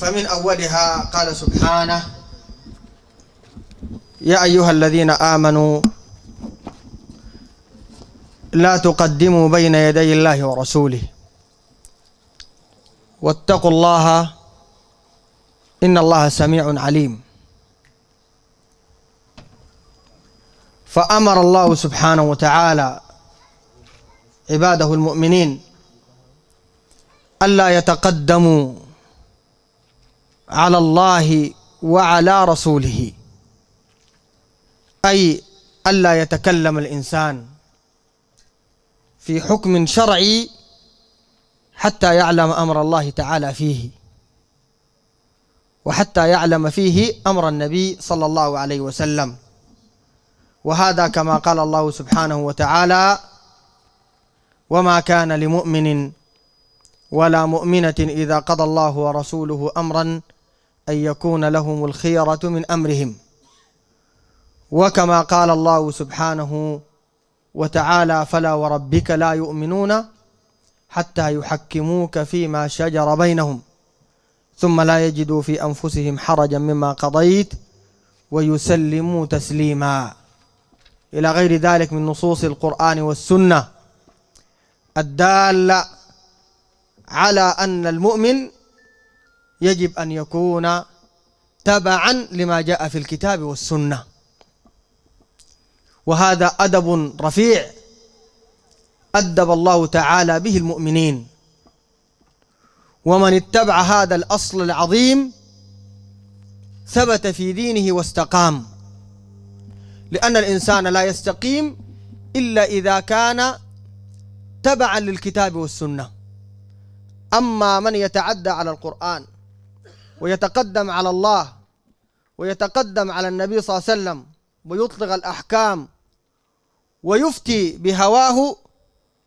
فمن أولها قال سبحانه يا أيها الذين آمنوا لا تقدموا بين يدي الله ورسوله واتقوا الله إن الله سميع عليم فأمر الله سبحانه وتعالى عباده المؤمنين ألا يتقدموا على الله وعلى رسوله أي ألا يتكلم الإنسان في حكم شرعي حتى يعلم أمر الله تعالى فيه وحتى يعلم فيه أمر النبي صلى الله عليه وسلم وهذا كما قال الله سبحانه وتعالى وما كان لمؤمن ولا مؤمنة إذا قضى الله ورسوله أمرا أن يكون لهم الخيرة من أمرهم وكما قال الله سبحانه وتعالى فلا وربك لا يؤمنون حتى يحكموك فيما شجر بينهم ثم لا يجدوا في أنفسهم حرجا مما قضيت ويسلموا تسليما إلى غير ذلك من نصوص القرآن والسنة الدالة على أن المؤمن يجب أن يكون تبعا لما جاء في الكتاب والسنة وهذا أدب رفيع أدب الله تعالى به المؤمنين ومن اتبع هذا الأصل العظيم ثبت في دينه واستقام لأن الإنسان لا يستقيم إلا إذا كان تبعا للكتاب والسنة أما من يتعدى على القرآن ويتقدم على الله ويتقدم على النبي صلى الله عليه وسلم ويطلق الأحكام ويفتي بهواه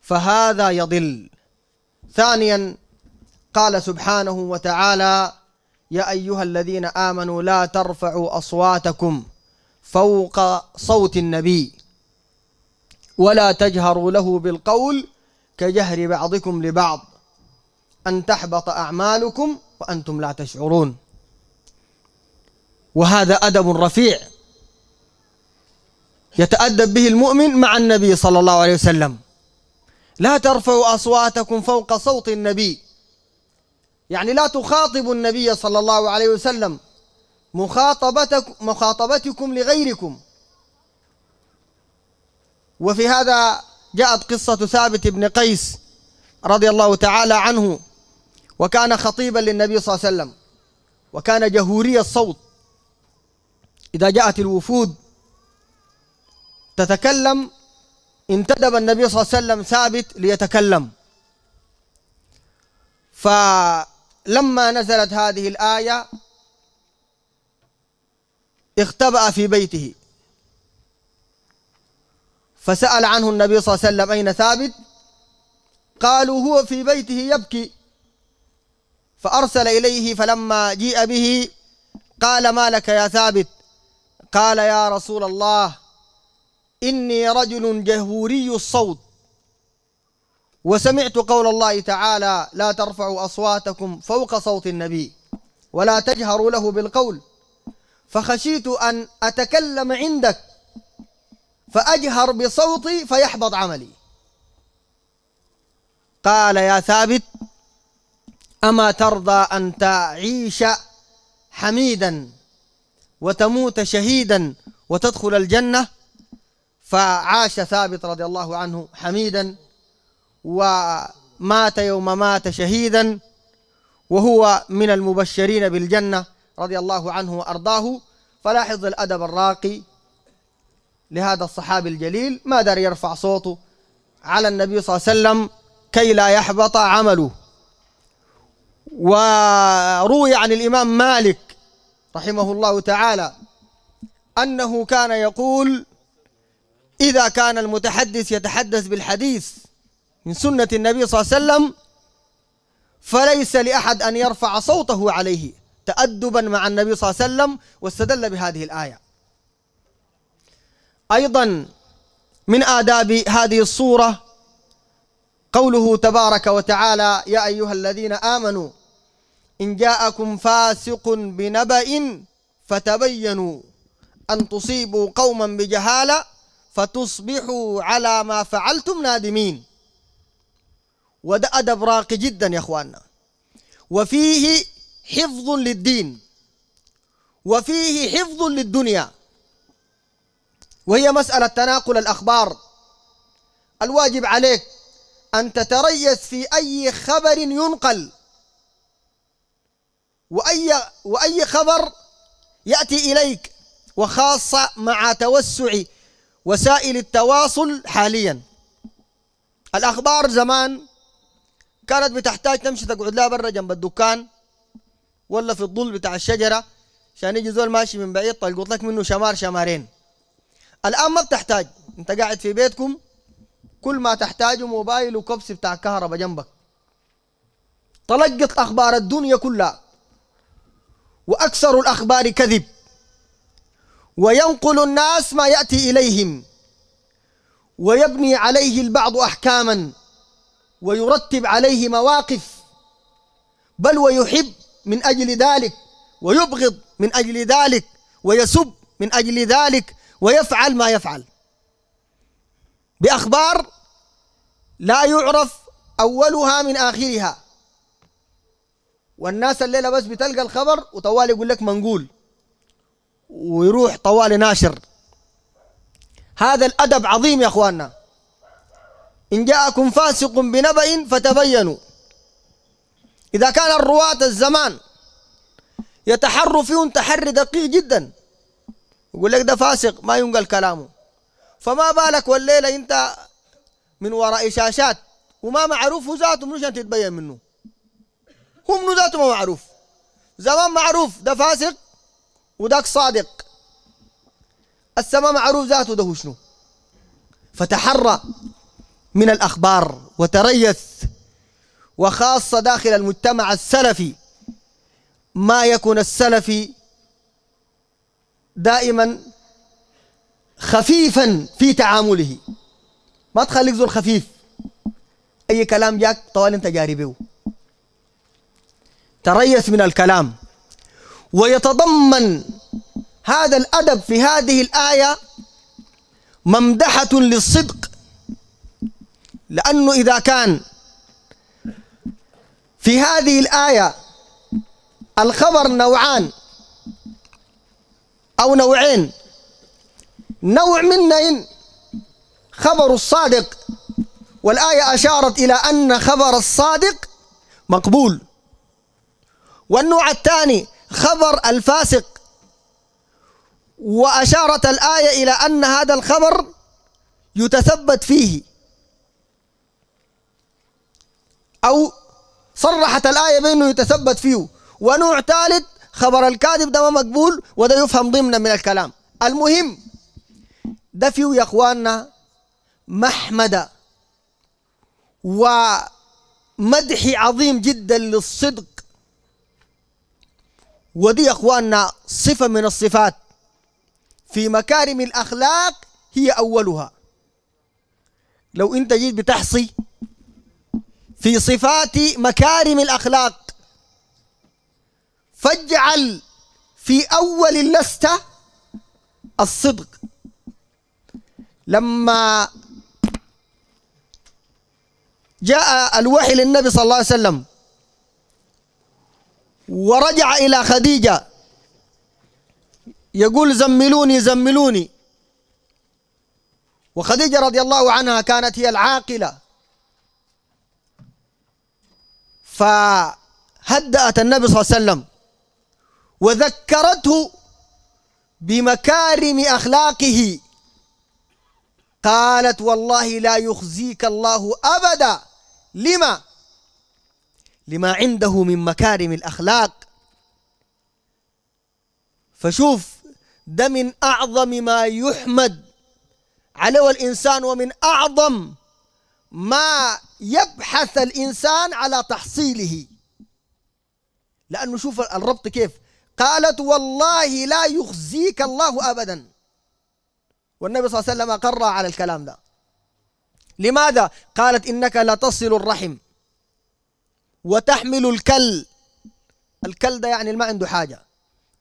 فهذا يضل ثانيا قال سبحانه وتعالى يا أيها الذين آمنوا لا ترفعوا أصواتكم فوق صوت النبي ولا تجهروا له بالقول كجهر بعضكم لبعض أن تحبط أعمالكم وأنتم لا تشعرون وهذا أدب رفيع يتأدب به المؤمن مع النبي صلى الله عليه وسلم لا ترفعوا أصواتكم فوق صوت النبي يعني لا تخاطبوا النبي صلى الله عليه وسلم مخاطبتك مخاطبتكم لغيركم وفي هذا جاءت قصة ثابت بن قيس رضي الله تعالى عنه وكان خطيبا للنبي صلى الله عليه وسلم وكان جهوري الصوت إذا جاءت الوفود تتكلم انتدب النبي صلى الله عليه وسلم ثابت ليتكلم فلما نزلت هذه الآية اختبأ في بيته فسأل عنه النبي صلى الله عليه وسلم أين ثابت قالوا هو في بيته يبكي فأرسل إليه فلما جيء به قال ما لك يا ثابت قال يا رسول الله إني رجل جهوري الصوت وسمعت قول الله تعالى لا ترفعوا أصواتكم فوق صوت النبي ولا تجهروا له بالقول فخشيت أن أتكلم عندك فأجهر بصوتي فيحبط عملي قال يا ثابت أما ترضى أن تعيش حميدا وتموت شهيدا وتدخل الجنة فعاش ثابت رضي الله عنه حميدا ومات يوم مات شهيدا وهو من المبشرين بالجنة رضي الله عنه وأرضاه فلاحظ الأدب الراقي لهذا الصحابي الجليل ما دار يرفع صوته على النبي صلى الله عليه وسلم كي لا يحبط عمله وروي عن الإمام مالك رحمه الله تعالى أنه كان يقول إذا كان المتحدث يتحدث بالحديث من سنة النبي صلى الله عليه وسلم فليس لأحد أن يرفع صوته عليه تأدبا مع النبي صلى الله عليه وسلم واستدل بهذه الآية أيضا من آداب هذه الصورة قوله تبارك وتعالى يا أيها الذين آمنوا إن جاءكم فاسق بنبأ فتبينوا أن تصيبوا قوما بجهالة فتصبحوا على ما فعلتم نادمين وده أدب راقي جدا يا أخواننا وفيه حفظ للدين وفيه حفظ للدنيا وهي مسألة تناقل الأخبار الواجب عليك أن تتريث في أي خبر ينقل وأي, وأي خبر يأتي إليك وخاصة مع توسع وسائل التواصل حاليا الأخبار زمان كانت بتحتاج تمشي تقعد لها برا جنب الدكان ولا في الظل بتاع الشجرة عشان يجي زول ماشي من بعيد طلقوط لك منه شمار شمارين الآن ما بتحتاج أنت قاعد في بيتكم كل ما تحتاجه موبايل وكبس بتاع كهرباء جنبك تلقط أخبار الدنيا كلها وأكثر الأخبار كذب وينقل الناس ما يأتي إليهم ويبني عليه البعض أحكاما ويرتب عليه مواقف بل ويحب من أجل ذلك ويبغض من أجل ذلك ويسب من أجل ذلك ويفعل ما يفعل بأخبار لا يعرف أولها من آخرها والناس الليله بس بتلقى الخبر وطوال يقول لك منقول ويروح طوال ناشر هذا الادب عظيم يا اخواننا ان جاءكم فاسق بنبأ فتبينوا اذا كان الرواة الزمان يتحروا فيهم تحري دقيق جدا يقول لك ده فاسق ما ينقل كلامه فما بالك والليله انت من وراء شاشات وما معروف ذاته مش تتبين منه منو ذاته ما معروف زمان معروف ده فاسق وذاك صادق السماء معروف ذاته ده شنو فتحرى من الأخبار وتريث وخاصة داخل المجتمع السلفي ما يكون السلفي دائما خفيفا في تعامله ما تخليك زول خفيف أي كلام جاك طوال انت جاربه تريث من الكلام ويتضمن هذا الأدب في هذه الآية ممدحة للصدق لأنه إذا كان في هذه الآية الخبر نوعان أو نوعين نوع إن خبر الصادق والآية أشارت إلى أن خبر الصادق مقبول والنوع الثاني خبر الفاسق وأشارت الآية إلى أن هذا الخبر يتثبت فيه أو صرحت الآية بأنه يتثبت فيه ونوع ثالث خبر الكاذب ده ما مقبول وده يفهم ضمنا من الكلام المهم ده فيه يا اخواننا محمدة ومدح عظيم جدا للصدق ودي أخواننا صفة من الصفات في مكارم الأخلاق هي أولها لو أنت جيت بتحصي في صفات مكارم الأخلاق فاجعل في أول اللستة الصدق لما جاء الوحي للنبي صلى الله عليه وسلم ورجع إلى خديجة يقول زملوني زملوني وخديجة رضي الله عنها كانت هي العاقلة فهدأت النبي صلى الله عليه وسلم وذكرته بمكارم أخلاقه قالت والله لا يخزيك الله أبدا لما لما عنده من مكارم الأخلاق فشوف ده من أعظم ما يحمد عليه الإنسان ومن أعظم ما يبحث الإنسان على تحصيله لأنه شوف الربط كيف قالت والله لا يخزيك الله أبدا والنبي صلى الله عليه وسلم قرر على الكلام ده لماذا؟ قالت إنك لتصل الرحم وتحمل الكل الكل ده يعني ما عنده حاجة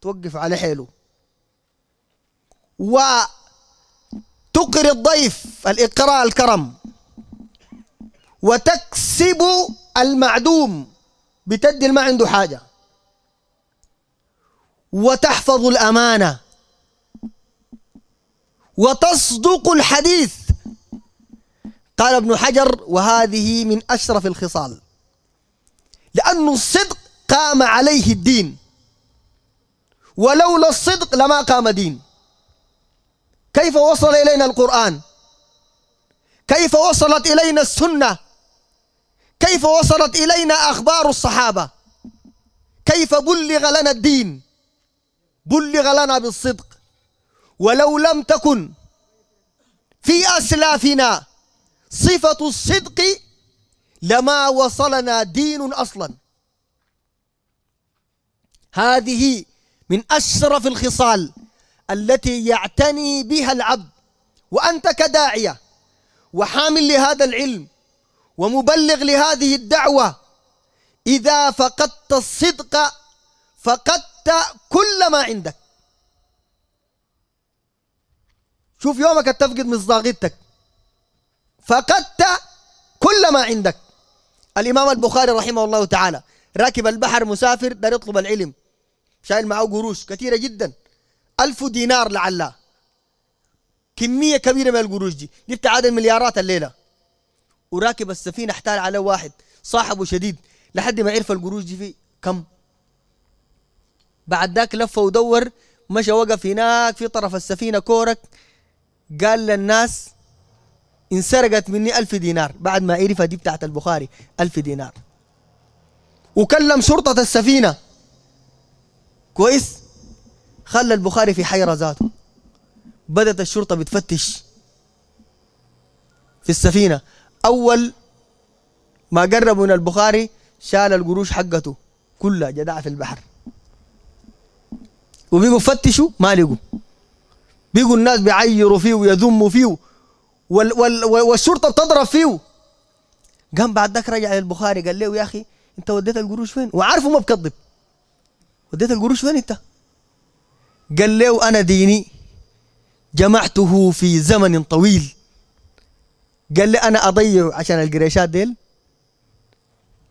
توقف على حيله وتقر الضيف الإقراء الكرم وتكسب المعدوم بتدي ما عنده حاجة وتحفظ الأمانة وتصدق الحديث قال ابن حجر وهذه من أشرف الخصال لأن الصدق قام عليه الدين ولولا الصدق لما قام دين كيف وصل إلينا القرآن كيف وصلت إلينا السنة كيف وصلت إلينا أخبار الصحابة كيف بلغ لنا الدين بلغ لنا بالصدق ولو لم تكن في أسلافنا صفة الصدق لما وصلنا دين أصلاً هذه من أشرف الخصال التي يعتني بها العبد وأنت كداعية وحامل لهذا العلم ومبلغ لهذه الدعوة إذا فقدت الصدق فقدت كل ما عندك شوف يومك تفقد مصداقيتك فقدت كل ما عندك الإمام البخاري رحمه الله تعالى راكب البحر مسافر دار يطلب العلم شايل معاه قروش كثيرة جدا ألف دينار لعلها كمية كبيرة من القروش دي دي بتعادل مليارات الليلة وراكب السفينة احتال على واحد صاحبه شديد لحد ما عرف القروش دي في كم بعد ذاك لف ودور مشى وقف هناك في طرف السفينة كورك قال للناس انسرقت مني ألف دينار بعد ما عرفها دي بتاعت البخاري ألف دينار وكلم شرطة السفينة كويس خلى البخاري في حيرة ذاته بدأت الشرطة بتفتش في السفينة أول ما قربوا من البخاري شال القروش حقته كلها جدع في البحر وبيجوا فتشوا ما لقوا بيجوا الناس بيعيروا فيه ويذموا فيه وال وال والشرطه بتضرب فيه قام بعد ذاك رجع للبخاري قال له يا اخي انت وديت القروش فين وعارفه ما بكذب وديت القروش فين انت قال له انا ديني جمعته في زمن طويل قال لي انا اضيع عشان القريشات ديل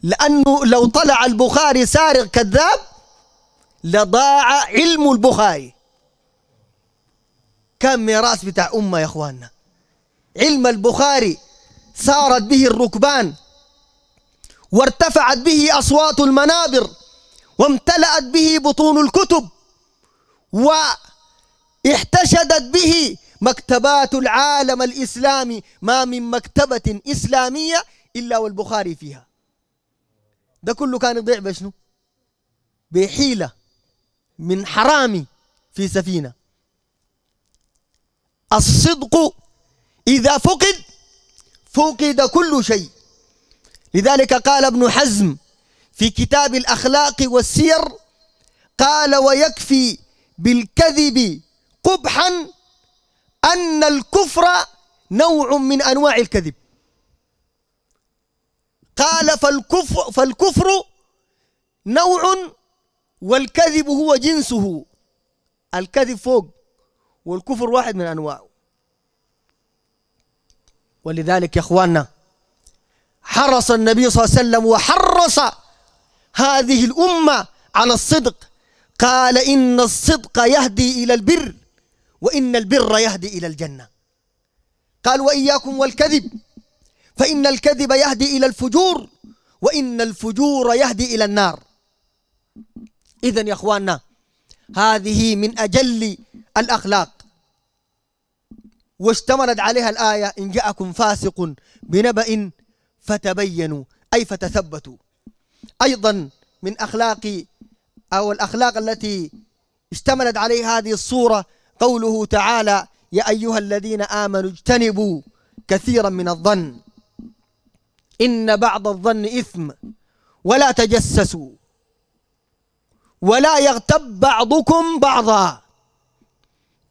لانه لو طلع البخاري سارق كذاب لضاع علم البخاري كان ميراث بتاع امه يا اخواننا علم البخاري سارت به الركبان وارتفعت به اصوات المنابر وامتلأت به بطون الكتب واحتشدت به مكتبات العالم الإسلامي ما من مكتبة إسلامية إلا والبخاري فيها ده كله كان يضيع بشنو بحيلة من حرامي في سفينة الصدق إذا فقد فقد كل شيء لذلك قال ابن حزم في كتاب الأخلاق والسير قال ويكفي بالكذب قبحا أن الكفر نوع من أنواع الكذب قال فالكفر, فالكفر نوع والكذب هو جنسه الكذب فوق والكفر واحد من أنواعه ولذلك يا اخواننا حرص النبي صلى الله عليه وسلم وحرص هذه الأمة على الصدق قال إن الصدق يهدي إلى البر وإن البر يهدي إلى الجنة قال وإياكم والكذب فإن الكذب يهدي إلى الفجور وإن الفجور يهدي إلى النار إذا يا أخواننا هذه من أجل الأخلاق واشتملت عليها الآية إن جاءكم فاسق بنبأ فتبينوا أي فتثبتوا أيضا من أخلاق أو الأخلاق التي اشتملت عليه هذه الصورة قوله تعالى يا أيها الذين آمنوا اجتنبوا كثيرا من الظن إن بعض الظن إثم ولا تجسسوا ولا يغتب بعضكم بعضا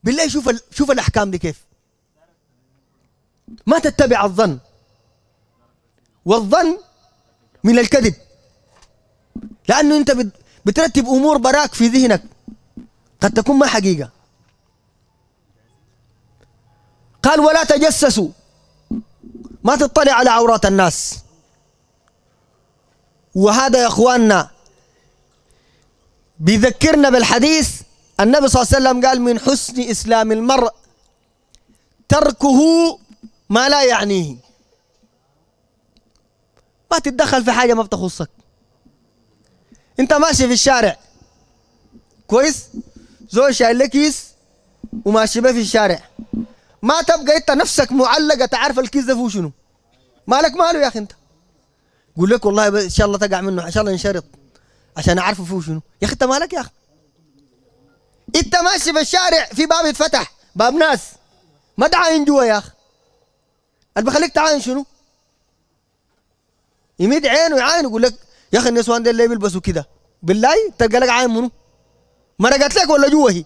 بالله شوف شوف الأحكام دي كيف ما تتبع الظن والظن من الكذب لأنه أنت بترتب أمور براك في ذهنك قد تكون ما حقيقة قال ولا تجسسوا ما تطلع على عورات الناس وهذا يا اخواننا بيذكرنا بالحديث النبي صلى الله عليه وسلم قال من حسن اسلام المرء تركه ما لا يعنيه ما تتدخل في حاجه ما بتخصك انت ماشي في الشارع كويس زول شايل لك كيس وماشي به في الشارع ما تبقى انت نفسك معلقه تعرف الكيس ده فيه شنو مالك ماله يا اخي انت قول لك والله ان شاء الله تقع منه ان شاء الله ينشرط عشان اعرفه فيه شنو يا اخي انت مالك يا اخي انت ماشي في الشارع في باب يتفتح باب ناس ما تعاين جوا يا اخي اللي بخليك تعاين شنو يمد عينه يعاين يقول لك يا اخي النسوان دول ليه بيلبسوا كده بالله تلقى لك عين منو ما قلت لك ولا جوا هي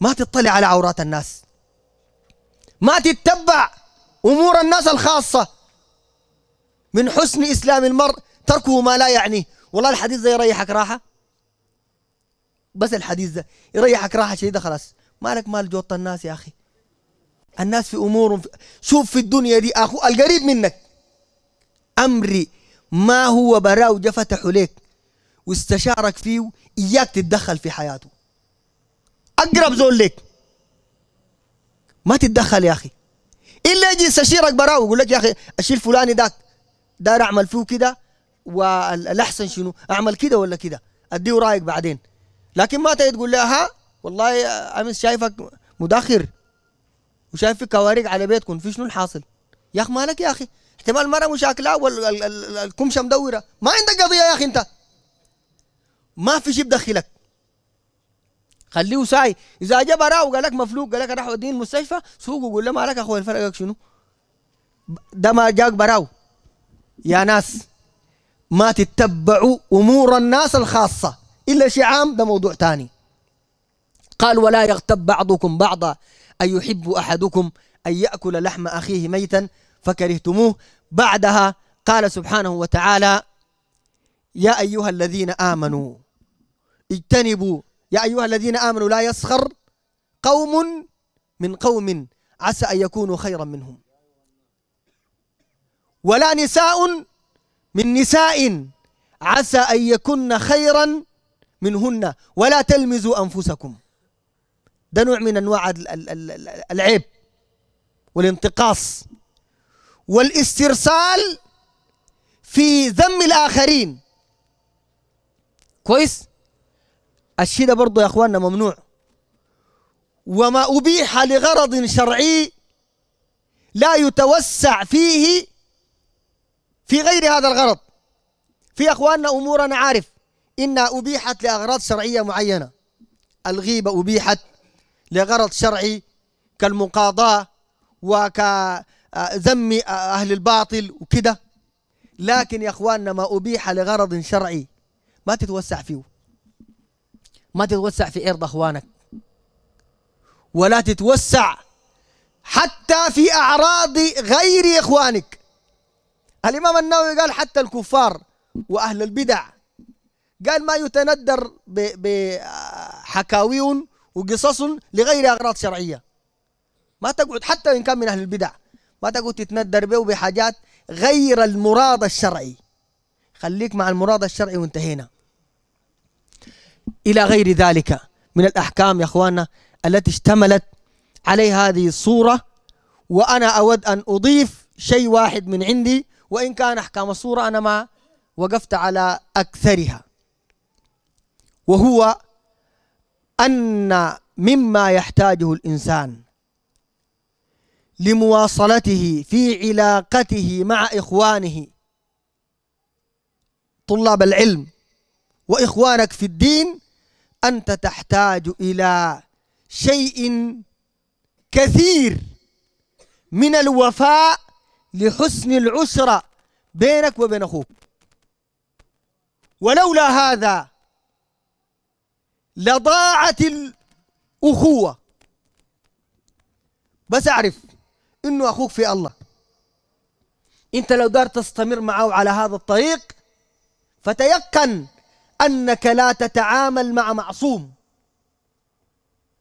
ما تطلع على عورات الناس ما تتبع امور الناس الخاصه من حسن اسلام المرء تركه ما لا يعنيه والله الحديث ده يريحك راحه بس الحديث ده يريحك راحه شديده خلاص مالك مال جوط الناس يا اخي الناس في امور في شوف في الدنيا دي اخو القريب منك امري ما هو براه جا فتحه ليك واستشارك فيه إياك تتدخل في حياته أقرب زول ليك ما تتدخل يا أخي إلا يجي يستشيرك براه ويقول لك يا أخي الشيء الفلاني داك داير أعمل فيه كده والأحسن شنو أعمل كده ولا كده أديه رأيك بعدين لكن ما تيجي تقول لها ها والله أمس شايفك مدخر وشايف في كواريك على بيتكم في شنو الحاصل يا أخي مالك يا أخي احتمال المرأة مشاكلة والكمشة مدورة ما عندك قضية يا أخي أنت ما في شيء بدخلك خليه ساي إذا جاب راو وقال لك مفلوق قال لك راح وديه المستشفى سوق وقول له مالك أخوي الفرقك شنو ده ما جاك براو يا ناس ما تتبعوا أمور الناس الخاصة إلا شيء عام ده موضوع ثاني قال ولا يغتب بعضكم بعضا أن يحب أحدكم أن يأكل لحم أخيه ميتا فكرهتموه بعدها قال سبحانه وتعالى يا أيها الذين آمنوا اجتنبوا يا أيها الذين آمنوا لا يسخر قوم من قوم عسى أن يكونوا خيرا منهم ولا نساء من نساء عسى أن يكن خيرا منهن ولا تلمزوا أنفسكم ده نوع من أنواع العيب والانتقاص والاسترسال في ذم الآخرين كويس الشيء ده برضه يا أخواننا ممنوع وما أبيح لغرض شرعي لا يتوسع فيه في غير هذا الغرض في أخواننا أمور أنا عارف إنها أبيحت لأغراض شرعية معينة الغيبة أبيحت لغرض شرعي كالمقاضاة وك ذم أهل الباطل وكده لكن يا أخواننا ما أبيح لغرض شرعي ما تتوسع فيه ما تتوسع في عرض أخوانك ولا تتوسع حتى في أعراض غير إخوانك الإمام النووي قال حتى الكفار وأهل البدع قال ما يتندر بحكاوي وقصص لغير أغراض شرعية ما تقعد حتى إن كان من أهل البدع ما تقول تتندر به بحاجات غير المراد الشرعي خليك مع المراد الشرعي وانتهينا إلى غير ذلك من الأحكام يا أخواننا التي اشتملت عليه هذه الصورة وأنا أود أن أضيف شيء واحد من عندي وإن كان أحكام الصورة أنا ما وقفت على أكثرها وهو أن مما يحتاجه الإنسان لمواصلته في علاقته مع إخوانه طلاب العلم وإخوانك في الدين أنت تحتاج إلى شيء كثير من الوفاء لحسن العشرة بينك وبين أخوك ولولا هذا لضاعت الأخوة بس أعرف انه اخوك في الله انت لو دار تستمر معه على هذا الطريق فتيقن انك لا تتعامل مع معصوم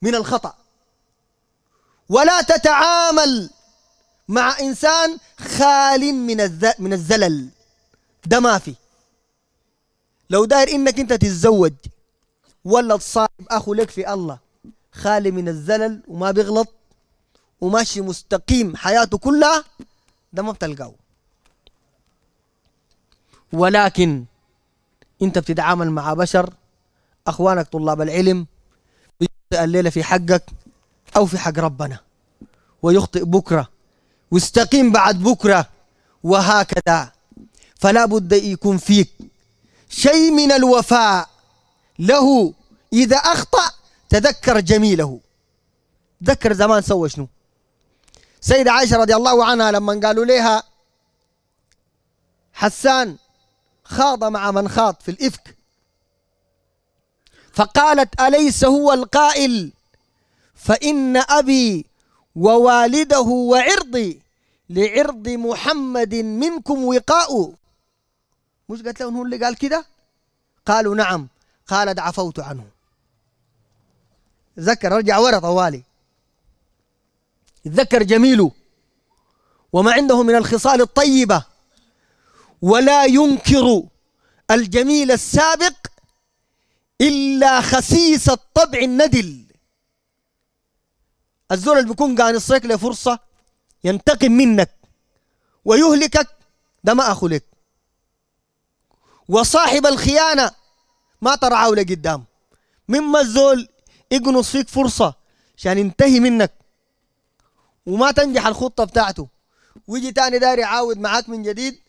من الخطا ولا تتعامل مع انسان خال من من الزلل ده ما في لو داير انك انت تتزوج ولا تصاحب اخو لك في الله خالي من الزلل وما بيغلط وماشي مستقيم حياته كلها ده ما بتلقاه ولكن انت بتتعامل مع بشر اخوانك طلاب العلم بيخطئ الليله في حقك او في حق ربنا ويخطئ بكره واستقيم بعد بكره وهكذا فلا بد يكون فيك شيء من الوفاء له اذا اخطا تذكر جميله ذكر زمان سوى شنو سيدة عائشة رضي الله عنها لما قالوا لها حسان خاض مع من خاض في الإفك فقالت أليس هو القائل فإن أبي ووالده وعرضي لعرض محمد منكم وقاء مش قالت له هو اللي قال كده قالوا نعم قالت عفوت عنه ذكر رجع ورا طوالي ذكر جميله وما عنده من الخصال الطيبة ولا ينكر الجميل السابق إلا خسيس الطبع الندل الزول اللي بيكون قاعد يصيك له فرصة ينتقم منك ويهلكك ده ما أخو لك وصاحب الخيانة ما ترعاه لقدام مما الزول يقنص فيك فرصة عشان ينتهي منك وما تنجح الخطة بتاعته ويجي تاني داري يعاود معاك من جديد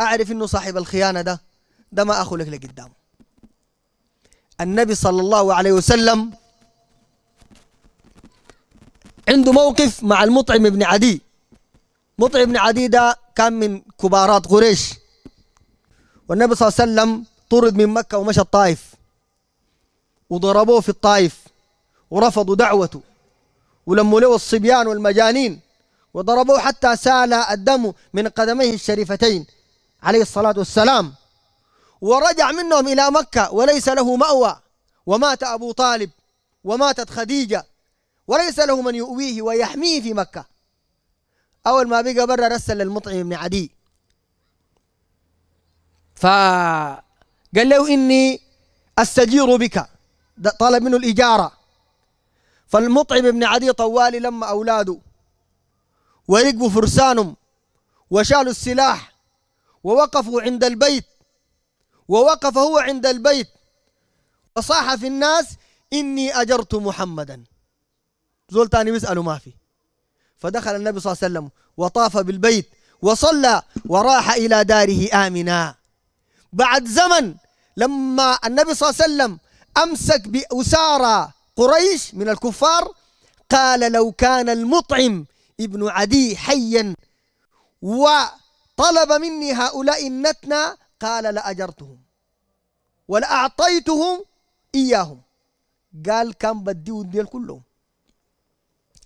أعرف إنه صاحب الخيانة ده ده ما لك لقدامه النبي صلى الله عليه وسلم عنده موقف مع المطعم بن عدي مطعم بن عدي ده كان من كبارات قريش والنبي صلى الله عليه وسلم طرد من مكة ومشى الطائف وضربوه في الطائف ورفضوا دعوته ولموا له الصبيان والمجانين وضربوه حتى سال الدم من قدميه الشريفتين عليه الصلاة والسلام ورجع منهم إلى مكة وليس له مأوى ومات أبو طالب وماتت خديجة وليس له من يؤويه ويحميه في مكة أول ما بقى برا رسل للمطعم بن عدي فقال له إني أستجير بك طلب منه الإجارة فالمطعم بن عدي طوالي لما أولاده ويقبوا فرسانهم وشالوا السلاح ووقفوا عند البيت ووقف هو عند البيت فصاح في الناس إني أجرت محمدا زول تاني بيسألوا ما في فدخل النبي صلى الله عليه وسلم وطاف بالبيت وصلى وراح إلى داره آمنا بعد زمن لما النبي صلى الله عليه وسلم أمسك بأسارى قريش من الكفار قال لو كان المطعم ابن عدي حيا وطلب مني هؤلاء النتنى قال لأجرتهم ولأعطيتهم إياهم قال كم بدي ديل كلهم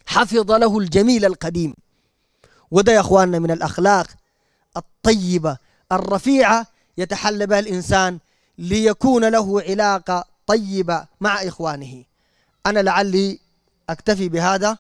حفظ له الجميل القديم وده يا أخواننا من الأخلاق الطيبة الرفيعة يتحلى بها الإنسان ليكون له علاقة طيبة مع إخوانه أنا لعلي أكتفي بهذا